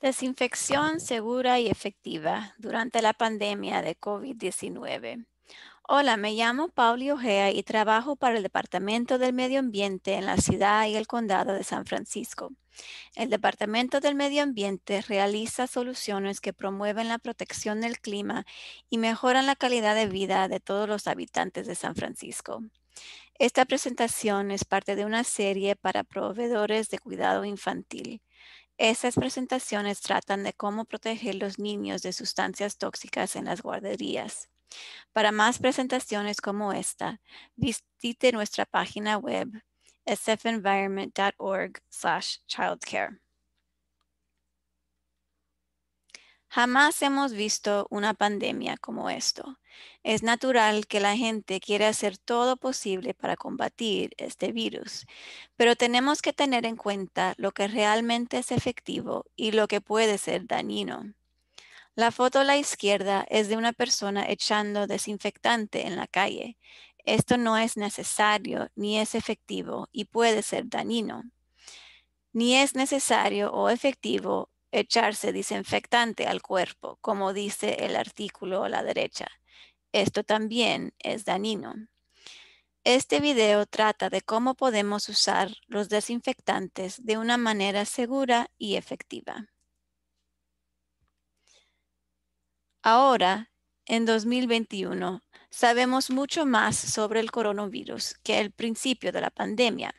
Desinfección segura y efectiva durante la pandemia de COVID-19. Hola, me llamo Pauli Ojea y trabajo para el Departamento del Medio Ambiente en la ciudad y el condado de San Francisco. El Departamento del Medio Ambiente realiza soluciones que promueven la protección del clima y mejoran la calidad de vida de todos los habitantes de San Francisco. Esta presentación es parte de una serie para proveedores de cuidado infantil. Esas presentaciones tratan de cómo proteger los niños de sustancias tóxicas en las guarderías. Para más presentaciones como esta, visite nuestra página web sfenvironment.org/childcare. Jamás hemos visto una pandemia como esto. Es natural que la gente quiera hacer todo posible para combatir este virus, pero tenemos que tener en cuenta lo que realmente es efectivo y lo que puede ser dañino. La foto a la izquierda es de una persona echando desinfectante en la calle. Esto no es necesario ni es efectivo y puede ser dañino. Ni es necesario o efectivo echarse desinfectante al cuerpo, como dice el artículo a la derecha. Esto también es dañino. Este video trata de cómo podemos usar los desinfectantes de una manera segura y efectiva. Ahora, en 2021, sabemos mucho más sobre el coronavirus que al principio de la pandemia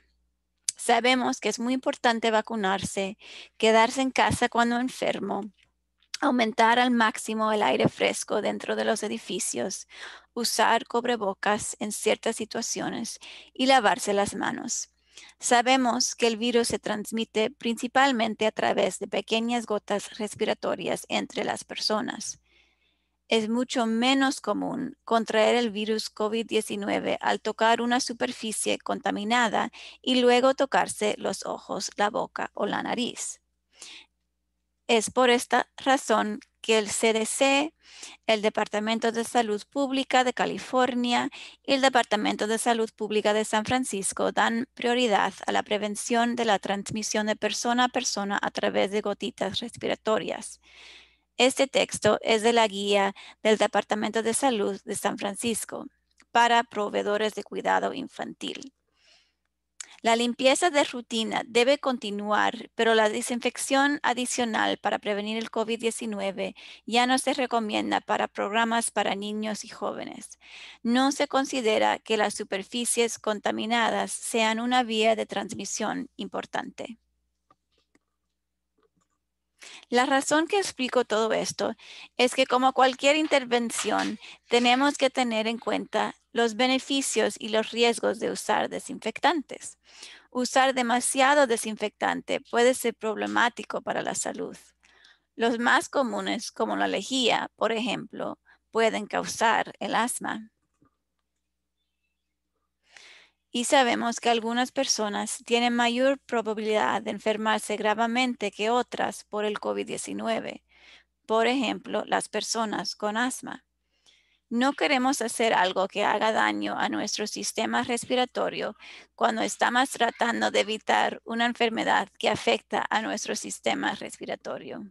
sabemos que es muy importante vacunarse, quedarse en casa cuando enfermo, aumentar al máximo el aire fresco dentro de los edificios, usar cobrebocas en ciertas situaciones y lavarse las manos. Sabemos que el virus se transmite principalmente a través de pequeñas gotas respiratorias entre las personas es mucho menos común contraer el virus COVID-19 al tocar una superficie contaminada y luego tocarse los ojos, la boca o la nariz. Es por esta razón que el CDC, el Departamento de Salud Pública de California y el Departamento de Salud Pública de San Francisco dan prioridad a la prevención de la transmisión de persona a persona a través de gotitas respiratorias. Este texto es de la guía del Departamento de Salud de San Francisco para proveedores de cuidado infantil. La limpieza de rutina debe continuar, pero la desinfección adicional para prevenir el COVID-19 ya no se recomienda para programas para niños y jóvenes. No se considera que las superficies contaminadas sean una vía de transmisión importante. La razón que explico todo esto es que como cualquier intervención, tenemos que tener en cuenta los beneficios y los riesgos de usar desinfectantes. Usar demasiado desinfectante puede ser problemático para la salud. Los más comunes, como la lejía, por ejemplo, pueden causar el asma y sabemos que algunas personas tienen mayor probabilidad de enfermarse gravemente que otras por el COVID-19, por ejemplo, las personas con asma. No queremos hacer algo que haga daño a nuestro sistema respiratorio cuando estamos tratando de evitar una enfermedad que afecta a nuestro sistema respiratorio.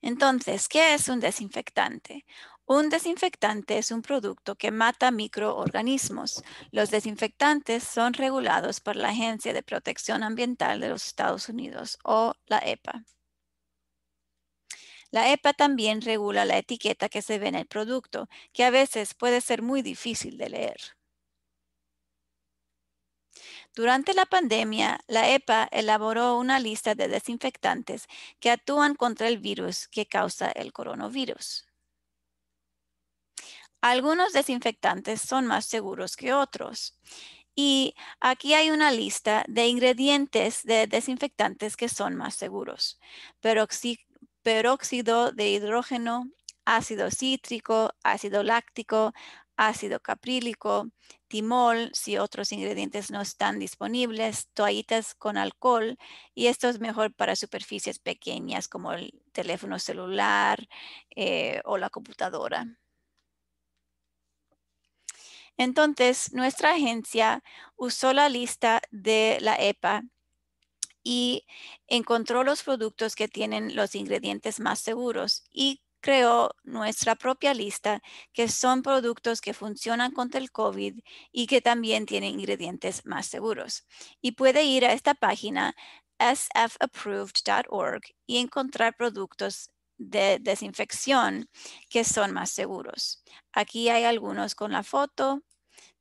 Entonces, ¿qué es un desinfectante? Un desinfectante es un producto que mata microorganismos. Los desinfectantes son regulados por la Agencia de Protección Ambiental de los Estados Unidos o la EPA. La EPA también regula la etiqueta que se ve en el producto, que a veces puede ser muy difícil de leer. Durante la pandemia, la EPA elaboró una lista de desinfectantes que actúan contra el virus que causa el coronavirus. Algunos desinfectantes son más seguros que otros. Y aquí hay una lista de ingredientes de desinfectantes que son más seguros. peróxido de hidrógeno, ácido cítrico, ácido láctico, ácido caprílico, timol, si otros ingredientes no están disponibles, toallitas con alcohol, y esto es mejor para superficies pequeñas como el teléfono celular eh, o la computadora. Entonces, nuestra agencia usó la lista de la EPA y encontró los productos que tienen los ingredientes más seguros y creó nuestra propia lista, que son productos que funcionan contra el COVID y que también tienen ingredientes más seguros. Y puede ir a esta página sfapproved.org y encontrar productos de desinfección que son más seguros. Aquí hay algunos con la foto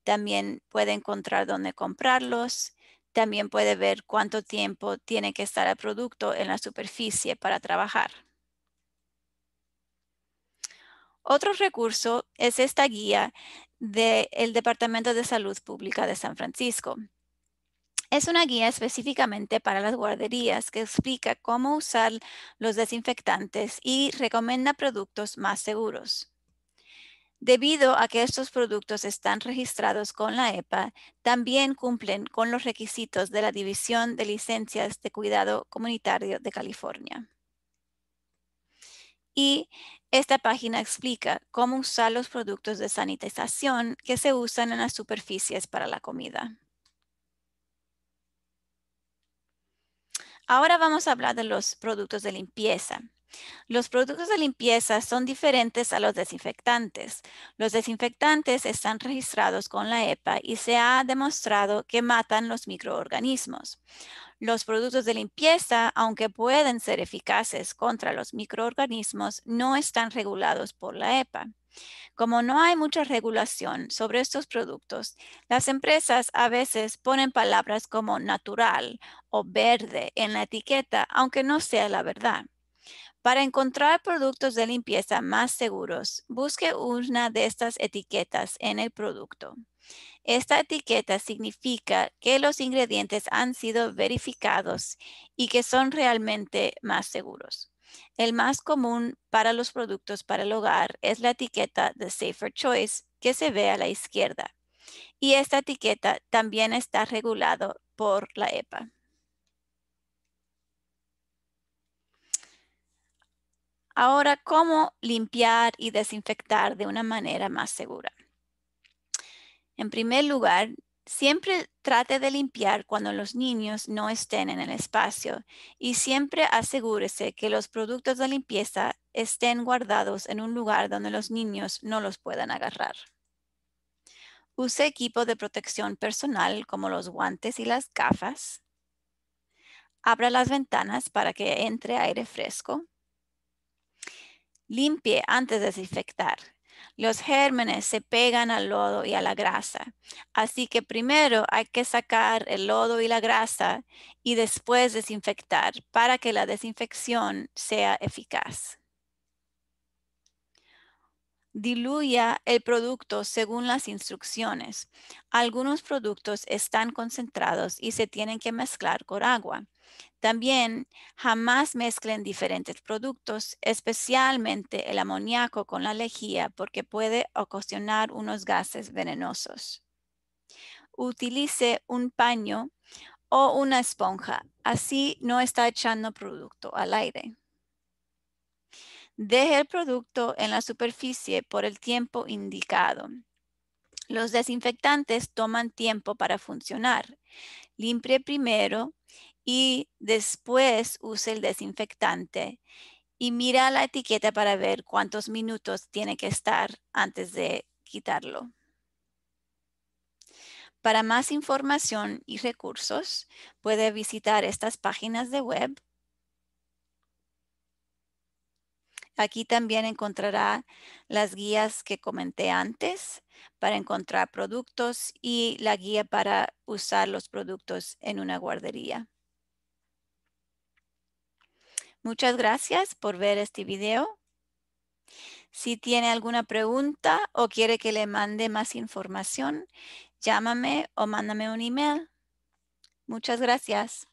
también puede encontrar dónde comprarlos. También puede ver cuánto tiempo tiene que estar el producto en la superficie para trabajar. Otro recurso es esta guía del Departamento de Salud Pública de San Francisco. Es una guía específicamente para las guarderías que explica cómo usar los desinfectantes y recomienda productos más seguros. Debido a que estos productos están registrados con la EPA, también cumplen con los requisitos de la División de Licencias de Cuidado Comunitario de California. Y esta página explica cómo usar los productos de sanitización que se usan en las superficies para la comida. Ahora vamos a hablar de los productos de limpieza. Los productos de limpieza son diferentes a los desinfectantes. Los desinfectantes están registrados con la EPA y se ha demostrado que matan los microorganismos. Los productos de limpieza, aunque pueden ser eficaces contra los microorganismos, no están regulados por la EPA. Como no hay mucha regulación sobre estos productos, las empresas a veces ponen palabras como natural o verde en la etiqueta, aunque no sea la verdad. Para encontrar productos de limpieza más seguros, busque una de estas etiquetas en el producto. Esta etiqueta significa que los ingredientes han sido verificados y que son realmente más seguros. El más común para los productos para el hogar es la etiqueta de Safer Choice que se ve a la izquierda. Y esta etiqueta también está regulado por la EPA. Ahora, ¿cómo limpiar y desinfectar de una manera más segura? En primer lugar, siempre trate de limpiar cuando los niños no estén en el espacio y siempre asegúrese que los productos de limpieza estén guardados en un lugar donde los niños no los puedan agarrar. Use equipo de protección personal como los guantes y las gafas. Abra las ventanas para que entre aire fresco. Limpie antes de desinfectar. Los gérmenes se pegan al lodo y a la grasa. Así que primero hay que sacar el lodo y la grasa y después desinfectar para que la desinfección sea eficaz. Diluya el producto según las instrucciones. Algunos productos están concentrados y se tienen que mezclar con agua. También jamás mezclen diferentes productos, especialmente el amoníaco con la lejía, porque puede ocasionar unos gases venenosos. Utilice un paño o una esponja, así no está echando producto al aire. Deje el producto en la superficie por el tiempo indicado. Los desinfectantes toman tiempo para funcionar. Limpie primero y después use el desinfectante y mira la etiqueta para ver cuántos minutos tiene que estar antes de quitarlo. Para más información y recursos, puede visitar estas páginas de web. Aquí también encontrará las guías que comenté antes para encontrar productos y la guía para usar los productos en una guardería. Muchas gracias por ver este video. Si tiene alguna pregunta o quiere que le mande más información, llámame o mándame un email. Muchas gracias.